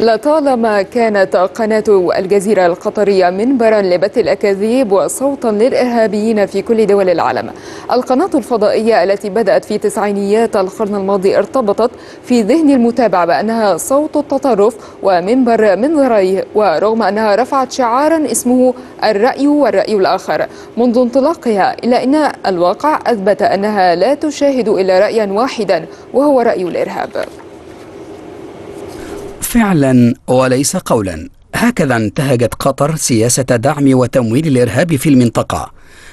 لطالما كانت قناة الجزيرة القطرية منبرا لبث الأكاذيب وصوتا للإرهابيين في كل دول العالم القناة الفضائية التي بدأت في تسعينيات القرن الماضي ارتبطت في ذهن المتابع بأنها صوت التطرف ومنبر من ذريه ورغم أنها رفعت شعارا اسمه الرأي والرأي الآخر منذ انطلاقها إلا أن الواقع أثبت أنها لا تشاهد إلا رأيا واحدا وهو رأي الإرهاب فعلا وليس قولا هكذا انتهجت قطر سياسة دعم وتمويل الإرهاب في المنطقة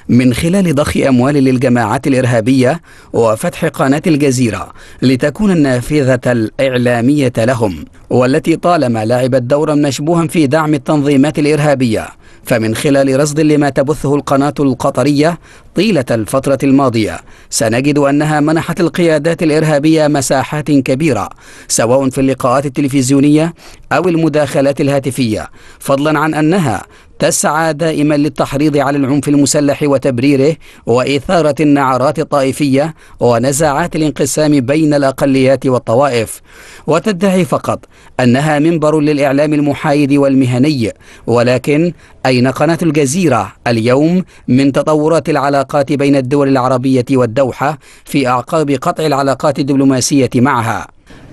من خلال ضخ أموال للجماعات الإرهابية وفتح قناة الجزيرة لتكون النافذة الإعلامية لهم والتي طالما لعبت دورا مشبوها في دعم التنظيمات الإرهابية فمن خلال رصد لما تبثه القناة القطرية طيلة الفترة الماضية سنجد أنها منحت القيادات الإرهابية مساحات كبيرة سواء في اللقاءات التلفزيونية أو المداخلات الهاتفية فضلا عن أنها تسعى دائما للتحريض على العنف المسلح وتبريره وإثارة النعرات الطائفية ونزاعات الانقسام بين الأقليات والطوائف وتدعي فقط أنها منبر للإعلام المحايد والمهني ولكن أين قناة الجزيرة اليوم من تطورات العلاقات العلاقات بين الدول العربية والدوحة في أعقاب قطع العلاقات الدبلوماسية معها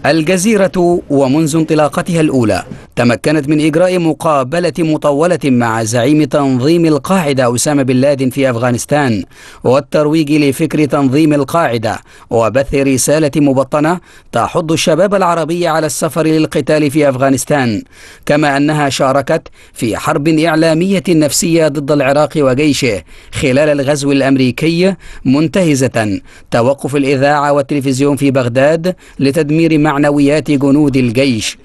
الجزيرة ومنذ انطلاقتها الأولى تمكنت من إجراء مقابلة مطولة مع زعيم تنظيم القاعدة أسامة بن لادن في أفغانستان والترويج لفكر تنظيم القاعدة وبث رسالة مبطنة تحض الشباب العربي على السفر للقتال في أفغانستان كما أنها شاركت في حرب إعلامية نفسية ضد العراق وجيشه خلال الغزو الأمريكي منتهزة توقف الإذاعة والتلفزيون في بغداد لتدمير ما معنويات جنود الجيش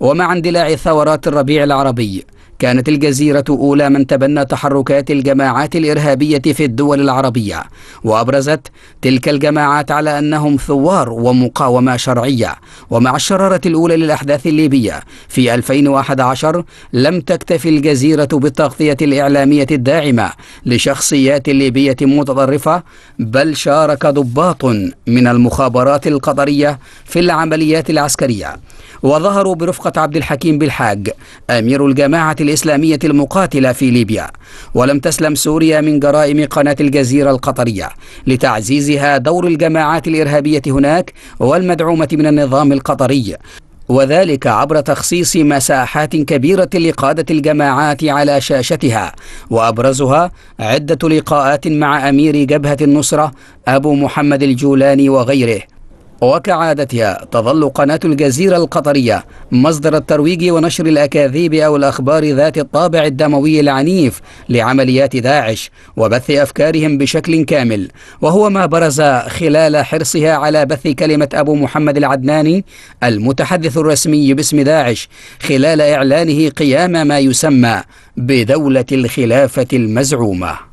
ومع اندلاع ثورات الربيع العربي كانت الجزيرة أولى من تبنى تحركات الجماعات الإرهابية في الدول العربية وأبرزت تلك الجماعات على أنهم ثوار ومقاومة شرعية ومع الشرارة الأولى للأحداث الليبية في 2011 لم تكتفي الجزيرة بالتغطية الإعلامية الداعمة لشخصيات ليبية متطرفة بل شارك ضباط من المخابرات القطرية في العمليات العسكرية وظهروا برفقة عبد الحكيم بالحاج أمير الجماعة الإسلامية المقاتلة في ليبيا ولم تسلم سوريا من جرائم قناة الجزيرة القطرية لتعزيزها دور الجماعات الإرهابية هناك والمدعومة من النظام القطري وذلك عبر تخصيص مساحات كبيرة لقادة الجماعات على شاشتها وأبرزها عدة لقاءات مع أمير جبهة النصرة أبو محمد الجولاني وغيره وكعادتها تظل قناة الجزيرة القطرية مصدر الترويج ونشر الأكاذيب أو الأخبار ذات الطابع الدموي العنيف لعمليات داعش وبث أفكارهم بشكل كامل وهو ما برز خلال حرصها على بث كلمة أبو محمد العدناني المتحدث الرسمي باسم داعش خلال إعلانه قيام ما يسمى بدولة الخلافة المزعومة